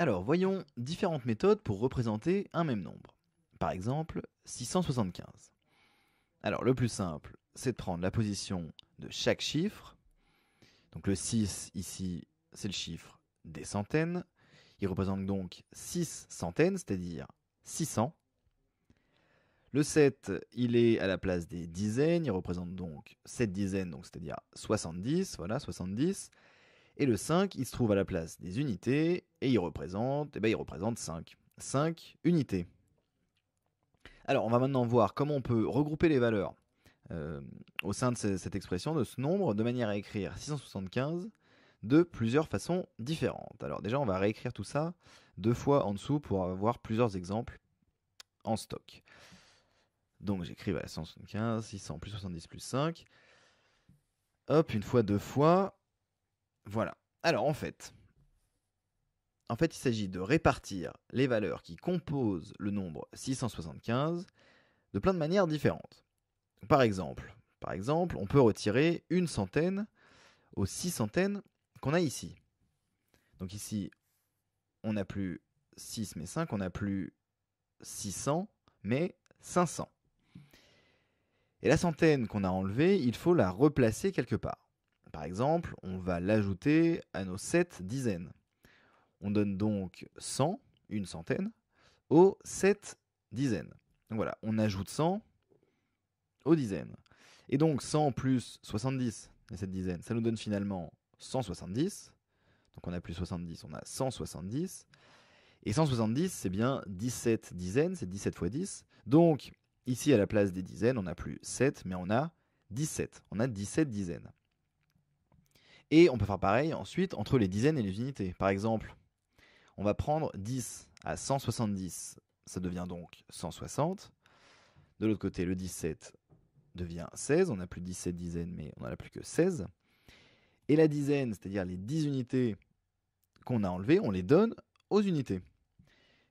Alors, voyons différentes méthodes pour représenter un même nombre. Par exemple, 675. Alors, le plus simple, c'est de prendre la position de chaque chiffre. Donc le 6 ici, c'est le chiffre des centaines. Il représente donc 6 centaines, c'est-à-dire 600. Le 7, il est à la place des dizaines, il représente donc 7 dizaines, donc c'est-à-dire 70, voilà, 70. Et le 5, il se trouve à la place des unités, et il représente, et eh ben il représente 5. 5 unités. Alors, on va maintenant voir comment on peut regrouper les valeurs euh, au sein de cette expression, de ce nombre, de manière à écrire 675 de plusieurs façons différentes. Alors déjà, on va réécrire tout ça deux fois en dessous pour avoir plusieurs exemples en stock. Donc j'écris 175, 600 plus 70 plus 5. Hop, une fois, deux fois. Voilà. Alors en fait, en fait, il s'agit de répartir les valeurs qui composent le nombre 675 de plein de manières différentes. Par exemple, par exemple, on peut retirer une centaine aux six centaines qu'on a ici. Donc ici, on n'a plus 6 mais 5, on n'a plus 600 mais 500. Et la centaine qu'on a enlevée, il faut la replacer quelque part. Par exemple, on va l'ajouter à nos 7 dizaines. On donne donc 100, une centaine, aux 7 dizaines. Donc voilà, on ajoute 100 aux dizaines. Et donc 100 plus 70, les 7 dizaines, ça nous donne finalement 170. Donc on a plus 70, on a 170. Et 170, c'est bien 17 dizaines, c'est 17 fois 10. Donc ici, à la place des dizaines, on n'a plus 7, mais on a 17. On a 17 dizaines. Et on peut faire pareil ensuite entre les dizaines et les unités. Par exemple, on va prendre 10 à 170, ça devient donc 160. De l'autre côté, le 17 devient 16. On n'a plus 17 dizaines, mais on n'en a plus que 16. Et la dizaine, c'est-à-dire les 10 unités qu'on a enlevées, on les donne aux unités.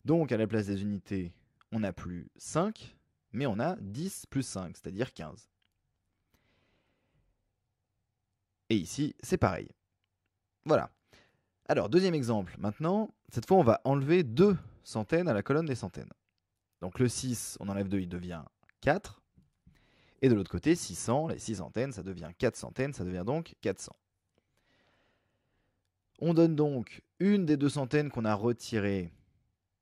Donc à la place des unités, on n'a plus 5, mais on a 10 plus 5, c'est-à-dire 15. Et ici, c'est pareil. Voilà. Alors, deuxième exemple. Maintenant, cette fois, on va enlever deux centaines à la colonne des centaines. Donc le 6, on enlève 2, il devient 4. Et de l'autre côté, 600, les 6 centaines, ça devient 4 centaines, ça devient donc 400. On donne donc une des deux centaines qu'on a retirées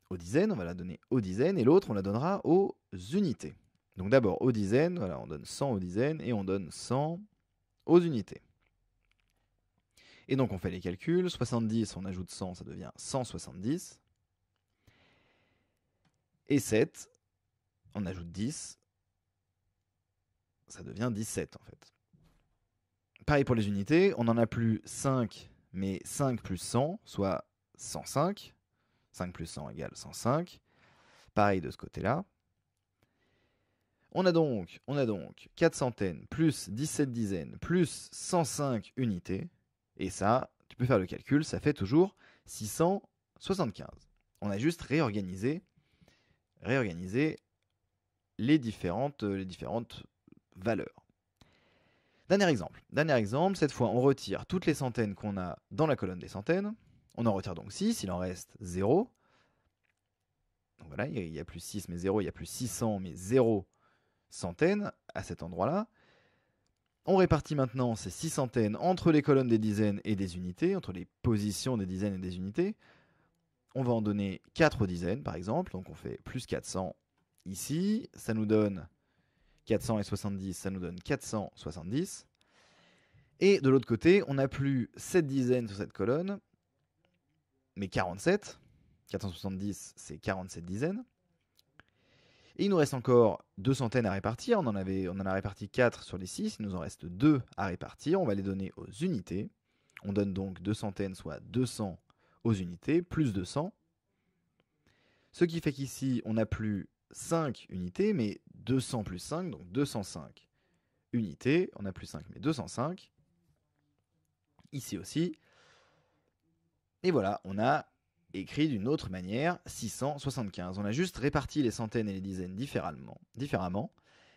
aux dizaines, on va la donner aux dizaines, et l'autre, on la donnera aux unités. Donc d'abord aux dizaines, voilà, on donne 100 aux dizaines, et on donne 100 aux unités. Et donc on fait les calculs, 70, on ajoute 100, ça devient 170. Et 7, on ajoute 10, ça devient 17 en fait. Pareil pour les unités, on n'en a plus 5, mais 5 plus 100, soit 105. 5 plus 100 égale 105. Pareil de ce côté-là. On a donc, on a 4 centaines plus 17 dizaines plus 105 unités. Et ça, tu peux faire le calcul, ça fait toujours 675. On a juste réorganisé, les différentes, euh, les différentes valeurs. Dernier exemple. Dernier exemple, cette fois on retire toutes les centaines qu'on a dans la colonne des centaines. On en retire donc 6, il en reste 0. voilà, il y a plus 6 mais 0, il y a plus 600 mais 0 centaines à cet endroit-là. On répartit maintenant ces six centaines entre les colonnes des dizaines et des unités, entre les positions des dizaines et des unités. On va en donner 4 dizaines, par exemple. Donc on fait plus 400 ici. Ça nous donne 470, et 70, ça nous donne 470. Et de l'autre côté, on n'a plus 7 dizaines sur cette colonne, mais 47. 470, c'est 47 dizaines. Et il nous reste encore deux centaines à répartir. On en, avait, on en a réparti 4 sur les 6. Il nous en reste 2 à répartir. On va les donner aux unités. On donne donc deux centaines, soit 200 aux unités, plus 200. Ce qui fait qu'ici, on n'a plus 5 unités, mais 200 plus 5, donc 205 unités. On n'a plus 5, mais 205. Ici aussi. Et voilà, on a écrit d'une autre manière 675. On a juste réparti les centaines et les dizaines différemment, différemment,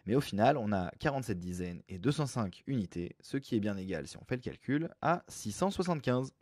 mais au final, on a 47 dizaines et 205 unités, ce qui est bien égal, si on fait le calcul, à 675.